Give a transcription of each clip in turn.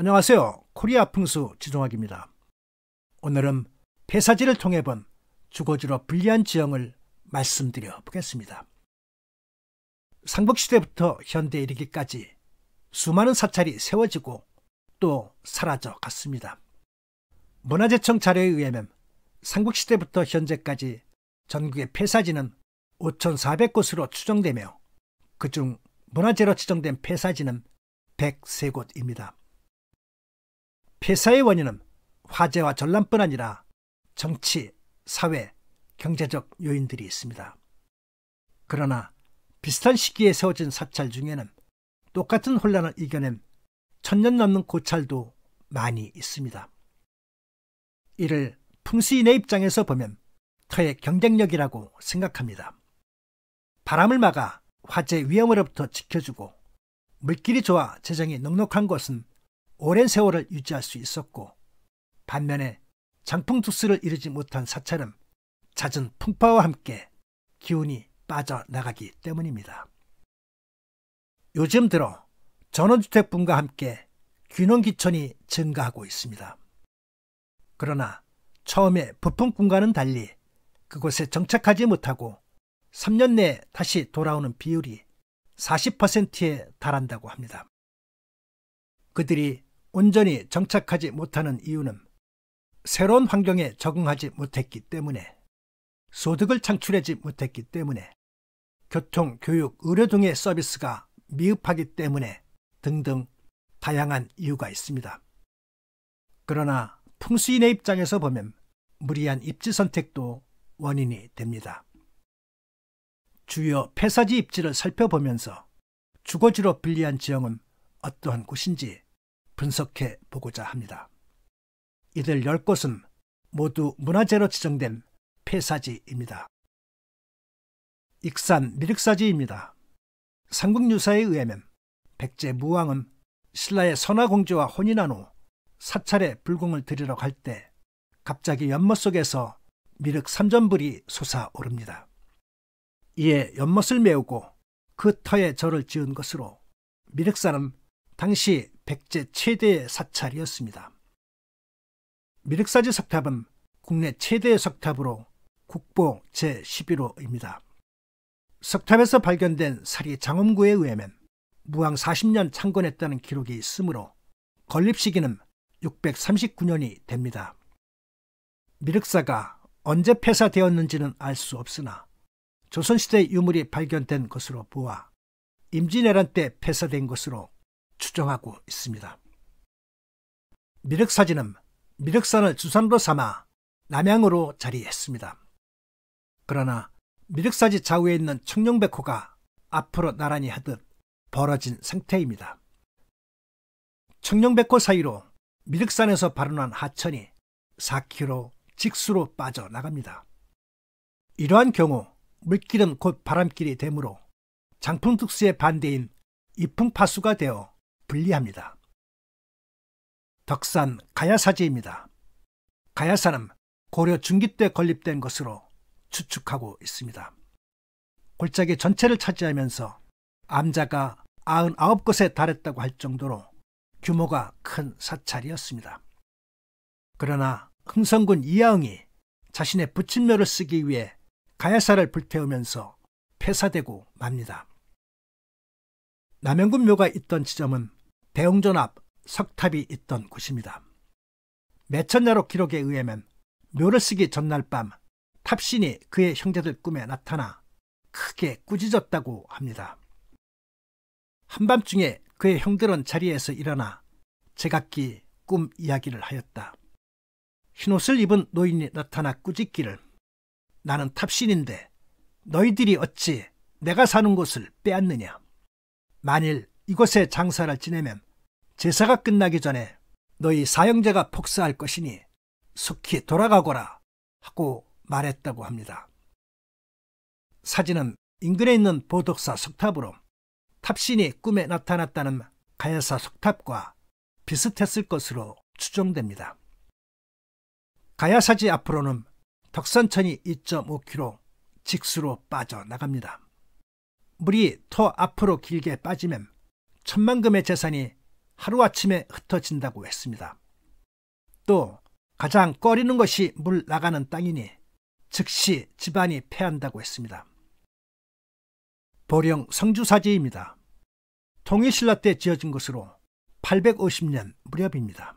안녕하세요. 코리아 풍수 지종학입니다. 오늘은 폐사지를 통해 본 주거지로 불리한 지형을 말씀드려 보겠습니다. 상복시대부터 현대에 이르기까지 수많은 사찰이 세워지고 또 사라져 갔습니다. 문화재청 자료에 의하면 삼국시대부터 현재까지 전국의 폐사지는 5,400곳으로 추정되며 그 중 문화재로 지정된 폐사지는 103곳입니다. 폐사의 원인은 화재와 전란뿐 아니라 정치, 사회, 경제적 요인들이 있습니다. 그러나 비슷한 시기에 세워진 사찰 중에는 똑같은 혼란을 이겨낸 천년 넘는 고찰도 많이 있습니다. 이를 풍수인의 입장에서 보면 터의 경쟁력이라고 생각합니다. 바람을 막아 화재 위험으로부터 지켜주고 물길이 좋아 재정이 넉넉한 곳은 오랜 세월을 유지할 수 있었고 반면에 장풍투수를 이루지 못한 사찰은 잦은 풍파와 함께 기운이 빠져나가기 때문입니다. 요즘 들어 전원주택 분과 함께 귀농귀촌이 증가하고 있습니다. 그러나 처음에 부품꾼과는 달리 그곳에 정착하지 못하고 3년 내에 다시 돌아오는 비율이 40%에 달한다고 합니다. 그들이 온전히 정착하지 못하는 이유는 새로운 환경에 적응하지 못했기 때문에 소득을 창출하지 못했기 때문에 교통, 교육, 의료 등의 서비스가 미흡하기 때문에 등등 다양한 이유가 있습니다. 그러나 풍수인의 입장에서 보면 무리한 입지 선택도 원인이 됩니다. 주요 폐사지 입지를 살펴보면서 주거지로 불리한 지형은 어떠한 곳인지 분석해 보고자 합니다. 이들 10곳은 모두 문화재로 지정된 폐사지입니다. 익산 미륵사지입니다. 삼국유사에 의하면 백제 무왕은 신라의 선화공주와 혼인한 후 사찰에 불공을 드리러 갈 때 갑자기 연못 속에서 미륵 삼전불이 솟아오릅니다. 이에 연못을 메우고 그 터에 절을 지은 것으로 미륵사는 당시 백제 최대의 사찰이었습니다. 미륵사지 석탑은 국내 최대의 석탑으로 국보 제11호입니다. 석탑에서 발견된 사리 장엄구에 의하면 무왕 40년 창건했다는 기록이 있으므로 건립 시기는 639년이 됩니다. 미륵사가 언제 폐사되었는지는 알 수 없으나 조선시대 유물이 발견된 것으로 보아 임진왜란 때 폐사된 것으로 추정하고 있습니다. 미륵사지는 미륵산을 주산로 으 삼아 남양으로 자리했습니다. 그러나 미륵사지 좌우에 있는 청룡백호가 앞으로 나란히 하듯 벌어진 상태입니다. 청룡백호 사이로 미륵산에서 발원한 하천이 4km 직수로 빠져나갑니다. 이러한 경우 물길은 곧 바람길이 되므로 장풍특수의 반대인 이풍파수가 되어 불리합니다 덕산 가야사지입니다. 가야사는 고려 중기 때 건립된 것으로 추측하고 있습니다. 골짜기 전체를 차지하면서 암자가 99곳에 달했다고 할 정도로 규모가 큰 사찰이었습니다. 그러나 흥성군 이하응이 자신의 부친묘를 쓰기 위해 가야사를 불태우면서 폐사되고 맙니다. 남영군 묘가 있던 지점은 대웅전 앞 석탑이 있던 곳입니다. 매천야록 기록에 의하면 묘를 쓰기 전날 밤 탑신이 그의 형제들 꿈에 나타나 크게 꾸짖었다고 합니다. 한밤중에 그의 형들은 자리에서 일어나 제각기 꿈 이야기를 하였다. 흰옷을 입은 노인이 나타나 꾸짖기를 나는 탑신인데 너희들이 어찌 내가 사는 곳을 빼앗느냐. 만일 이곳에 장사를 지내면 제사가 끝나기 전에 너희 사형제가 폭사할 것이니 속히 돌아가거라 하고 말했다고 합니다. 사진은 인근에 있는 보덕사 석탑으로 탑신이 꿈에 나타났다는 가야사 석탑과 비슷했을 것으로 추정됩니다. 가야사지 앞으로는 덕산천이 2.5km 직수로 빠져나갑니다. 물이 토 앞으로 길게 빠지면 천만금의 재산이 하루아침에 흩어진다고 했습니다. 또 가장 꺼리는 것이 물 나가는 땅이니 즉시 집안이 패한다고 했습니다. 보령 성주사지입니다. 통일신라 때 지어진 것으로 850년 무렵입니다.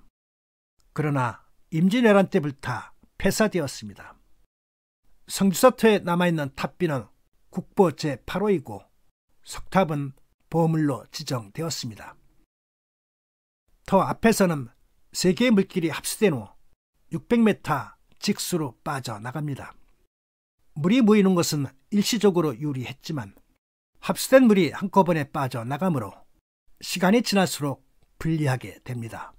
그러나 임진왜란 때 불타 폐사되었습니다. 성주사토에 남아있는 탑비는 국보 제8호이고 석탑은 보물로 지정되었습니다. 더 앞에서는 세 개의 물길이 합수된 후 600m 직수로 빠져나갑니다. 물이 모이는 것은 일시적으로 유리했지만 합수된 물이 한꺼번에 빠져나가므로 시간이 지날수록 불리하게 됩니다.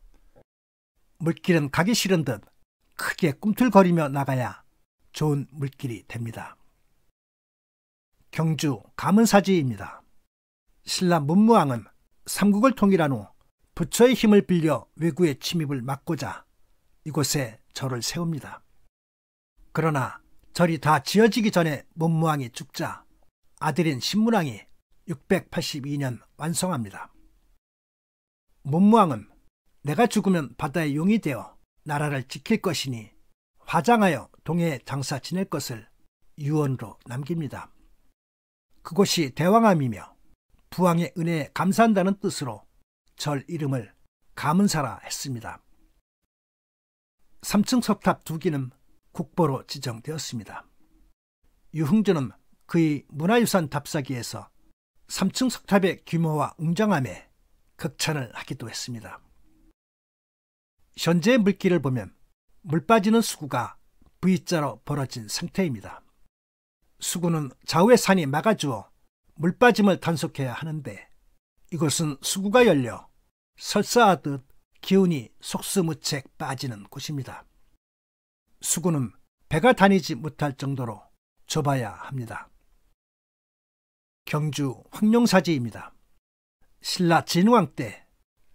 물길은 가기 싫은 듯 크게 꿈틀거리며 나가야 좋은 물길이 됩니다. 경주 가문사지입니다 신라 문무왕은 삼국을 통일한 후 부처의 힘을 빌려 왜구의 침입을 막고자 이곳에 절을 세웁니다. 그러나 절이 다 지어지기 전에 문무왕이 죽자 아들인 신문왕이 682년 완성합니다. 문무왕은 내가 죽으면 바다의 용이 되어 나라를 지킬 것이니 화장하여 동해에 장사 지낼 것을 유언으로 남깁니다. 그곳이 대왕암이며 부왕의 은혜에 감사한다는 뜻으로 절 이름을 감은사라 했습니다. 3층 석탑 두 기는 국보로 지정되었습니다. 유흥조는 그의 문화유산 답사기에서 3층 석탑의 규모와 웅장함에 극찬을 하기도 했습니다. 현재의 물길을 보면 물 빠지는 수구가 V자로 벌어진 상태입니다. 수구는 좌우의 산이 막아주어 물빠짐을 단속해야 하는데 이곳은 수구가 열려 설사하듯 기운이 속수무책 빠지는 곳입니다. 수구는 배가 다니지 못할 정도로 좁아야 합니다. 경주 황룡사지입니다. 신라 진왕 때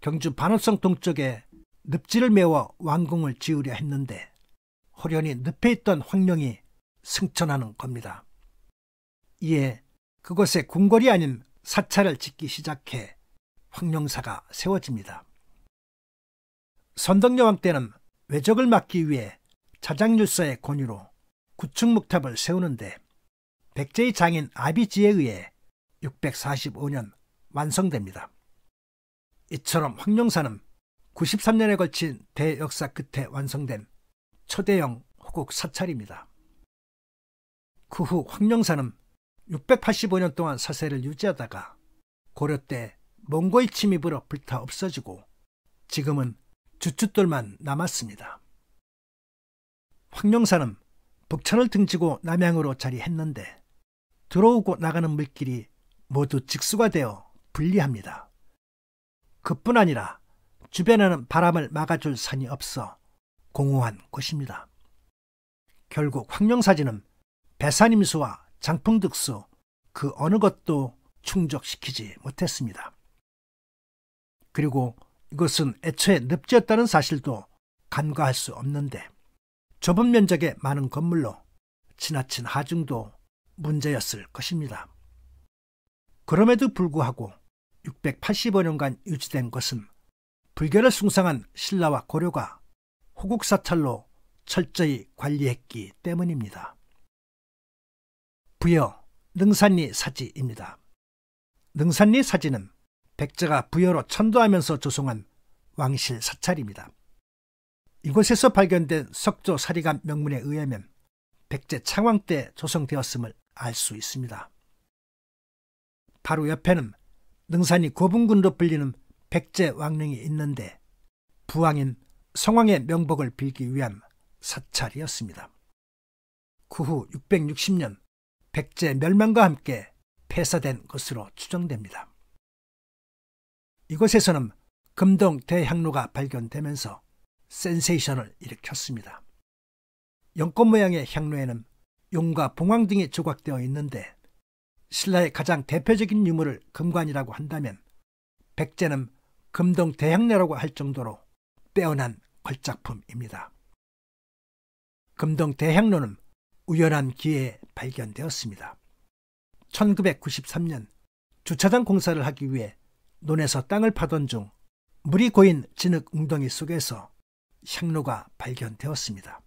경주 반월성 동쪽에 늪지를 메워 왕궁을 지으려 했는데 호련히 늪에 있던 황룡이 승천하는 겁니다. 이에 그곳에 궁궐이 아닌 사찰을 짓기 시작해 황룡사가 세워집니다. 선덕여왕 때는 외적을 막기 위해 자장률사의 권유로 구축목탑을 세우는데 백제의 장인 아비지에 의해 645년 완성됩니다. 이처럼 황룡사는 93년에 걸친 대역사 끝에 완성된 초대형 호국 사찰입니다. 그 후 황룡사는 685년 동안 사세를 유지하다가 고려 때 몽골 침입으로 불타 없어지고 지금은 주춧돌만 남았습니다. 황룡산은 북천을 등지고 남양으로 자리했는데 들어오고 나가는 물길이 모두 직수가 되어 불리합니다. 그뿐 아니라 주변에는 바람을 막아줄 산이 없어 공허한 곳입니다. 결국 황룡사진은 배산임수와 장풍득수 그 어느 것도 충족시키지 못했습니다. 그리고 이것은 애초에 늪지었다는 사실도 간과할 수 없는데 좁은 면적의 많은 건물로 지나친 하중도 문제였을 것입니다. 그럼에도 불구하고 685년간 유지된 것은 불교를 숭상한 신라와 고려가 호국사찰로 철저히 관리했기 때문입니다. 부여 능산리 사지입니다. 능산리 사지는 백제가 부여로 천도하면서 조성한 왕실 사찰입니다. 이곳에서 발견된 석조 사리감 명문에 의하면 백제 창왕 때 조성되었음을 알 수 있습니다. 바로 옆에는 능산이 고분군으로 불리는 백제 왕릉이 있는데 부왕인 성왕의 명복을 빌기 위한 사찰이었습니다. 그 후 660년 백제 멸망과 함께 폐사된 것으로 추정됩니다. 이곳에서는 금동 대향로가 발견되면서 센세이션을 일으켰습니다. 연꽃 모양의 향로에는 용과 봉황 등이 조각되어 있는데 신라의 가장 대표적인 유물을 금관이라고 한다면 백제는 금동 대향로라고 할 정도로 빼어난 걸작품입니다. 금동 대향로는 우연한 기회에 발견되었습니다. 1993년 주차장 공사를 하기 위해 논에서 땅을 파던 중 물이 고인 진흙 웅덩이 속에서 향로가 발견되었습니다.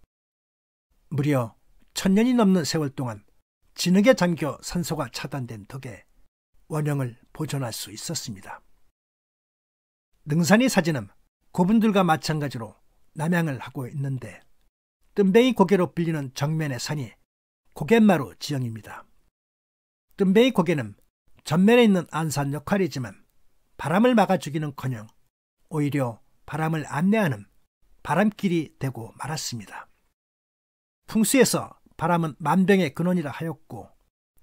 무려 천년이 넘는 세월 동안 진흙에 잠겨 산소가 차단된 덕에 원형을 보존할 수 있었습니다. 능산이 사진은 고분들과 마찬가지로 남향을 하고 있는데 뜸뱅이 고개로 불리는 정면의 선이 고갯마루 지형입니다. 뜸뱅이 고개는 전면에 있는 안산 역할이지만 바람을 막아죽이는커녕 오히려 바람을 안내하는 바람길이 되고 말았습니다. 풍수에서 바람은 만병의 근원이라 하였고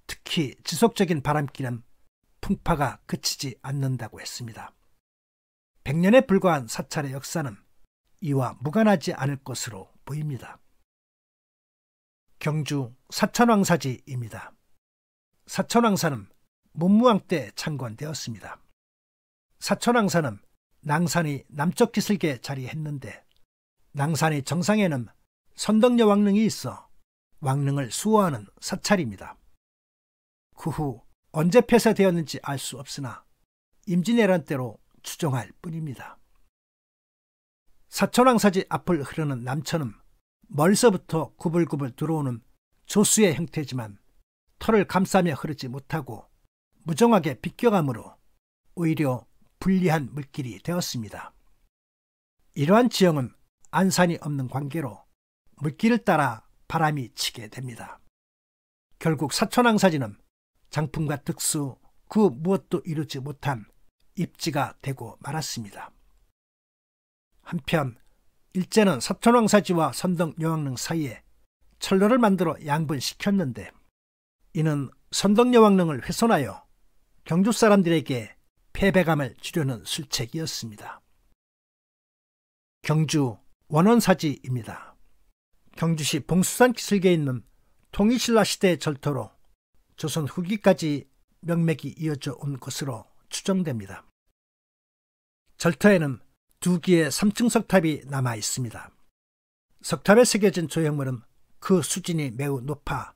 특히 지속적인 바람길은 풍파가 그치지 않는다고 했습니다. 100년에 불과한 사찰의 역사는 이와 무관하지 않을 것으로 보입니다. 경주 사천왕사지입니다. 사천왕사는 문무왕 때 창건되었습니다. 사천왕사는 낭산이 남쪽 기슭에 자리했는데 낭산의 정상에는 선덕여 왕릉이 있어 왕릉을 수호하는 사찰입니다. 그 후 언제 폐쇄되었는지 알 수 없으나 임진왜란 때로 추정할 뿐입니다. 사천왕사지 앞을 흐르는 남천은 멀서부터 구불구불 들어오는 조수의 형태지만 털을 감싸며 흐르지 못하고 무정하게 비껴감으로 오히려 불리한 물길이 되었습니다. 이러한 지형은 안산이 없는 관계로 물길을 따라 바람이 치게 됩니다. 결국 사천왕사진은장풍과특수그 무엇도 이루지 못한 입지가 되고 말았습니다. 한편 일제는 사천왕사지와 선덕 여왕릉 사이에 철로를 만들어 양분시켰는데 이는 선덕 여왕릉을 훼손하여 경주 사람들에게 패배감을 주려는 술책이었습니다. 경주 원원사지입니다. 경주시 봉수산 기슭에 있는 통일신라 시대 의 절터로 조선 후기까지 명맥이 이어져 온 것으로 추정됩니다. 절터에는 두 개의 3층 석탑이 남아 있습니다. 석탑에 새겨진 조형물은 그 수준이 매우 높아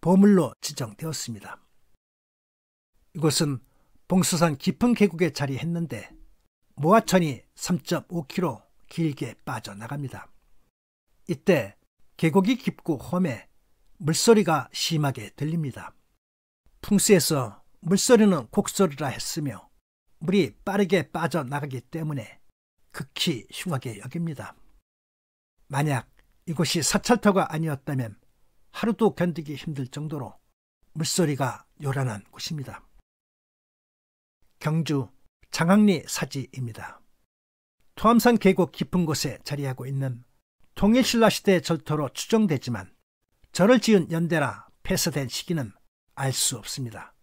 보물로 지정되었습니다. 이곳은 봉수산 깊은 계곡에 자리했는데 모아천이 3.5km 길게 빠져나갑니다. 이때 계곡이 깊고 험해 물소리가 심하게 들립니다. 풍수에서 물소리는 곡소리라 했으며 물이 빠르게 빠져나가기 때문에 극히 흉하게 여깁니다. 만약 이곳이 사찰터가 아니었다면 하루도 견디기 힘들 정도로 물소리가 요란한 곳입니다. 경주 장항리 사지입니다. 토암산 계곡 깊은 곳에 자리하고 있는 통일신라 시대 절터로 추정되지만 절을 지은 연대라 폐쇄된 시기는 알 수 없습니다.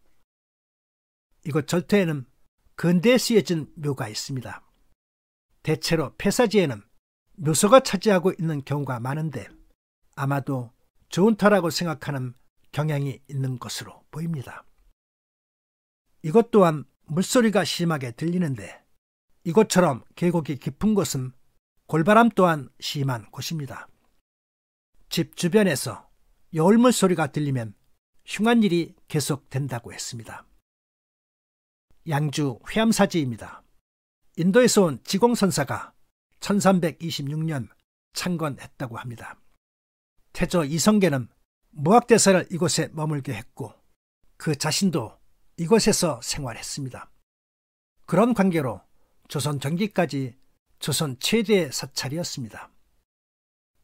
이곳 절터에는 근대에 쓰여진 묘가 있습니다. 대체로 폐사지에는 묘소가 차지하고 있는 경우가 많은데 아마도 좋은터라고 생각하는 경향이 있는 것으로 보입니다. 이것 또한 물소리가 심하게 들리는데 이곳처럼 계곡이 깊은 곳은 골바람 또한 심한 곳입니다. 집 주변에서 여울물 소리가 들리면 흉한 일이 계속된다고 했습니다. 양주 회암사지입니다. 인도에서 온 지공선사가 1326년 창건했다고 합니다. 태조 이성계는 무학대사를 이곳에 머물게 했고 그 자신도 이곳에서 생활했습니다. 그런 관계로 조선 전기까지 조선 최대의 사찰이었습니다.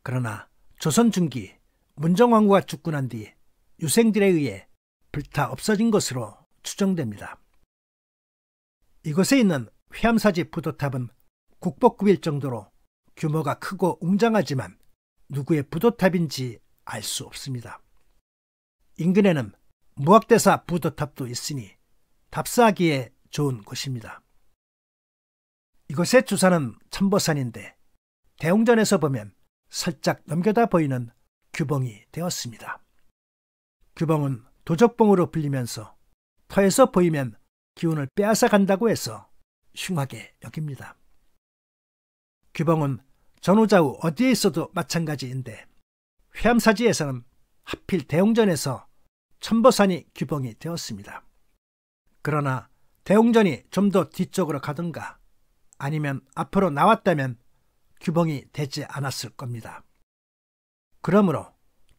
그러나 조선 중기 문정왕후가 죽고 난 뒤 유생들에 의해 불타 없어진 것으로 추정됩니다. 이곳에 있는 회암사지 부도탑은 국보급일 정도로 규모가 크고 웅장하지만 누구의 부도탑인지 알 수 없습니다. 인근에는 무학대사 부도탑도 있으니 답사하기에 좋은 곳입니다. 이곳의 주사는 참보산인데 대웅전에서 보면 살짝 넘겨다 보이는 규봉이 되었습니다. 규봉은 도적봉으로 불리면서 터에서 보이면 기운을 빼앗아 간다고 해서 흉하게 여깁니다. 규봉은 전후좌우 어디에 있어도 마찬가지인데 회암사지에서는 하필 대웅전에서 천보산이 규봉이 되었습니다. 그러나 대웅전이 좀 더 뒤쪽으로 가든가 아니면 앞으로 나왔다면 규봉이 되지 않았을 겁니다. 그러므로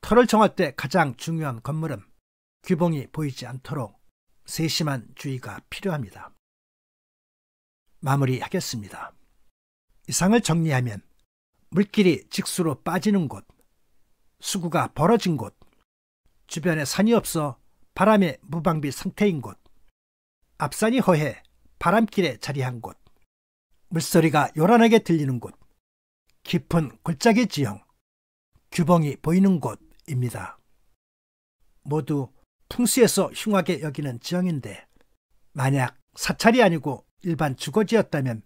터를 정할 때 가장 중요한 건물은 규봉이 보이지 않도록 세심한 주의가 필요합니다. 마무리하겠습니다. 이상을 정리하면 물길이 직수로 빠지는 곳, 수구가 벌어진 곳, 주변에 산이 없어 바람의 무방비 상태인 곳, 앞산이 허해 바람길에 자리한 곳, 물소리가 요란하게 들리는 곳, 깊은 골짜기 지형, 규봉이 보이는 곳입니다. 모두 풍수에서 흉하게 여기는 지형인데 만약 사찰이 아니고 일반 주거지였다면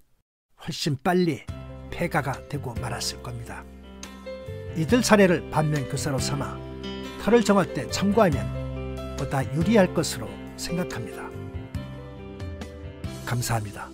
훨씬 빨리 폐가가 되고 말았을 겁니다. 이들 사례를 반면 교사로 삼아 터를 정할 때 참고하면 보다 유리할 것으로 생각합니다. 감사합니다.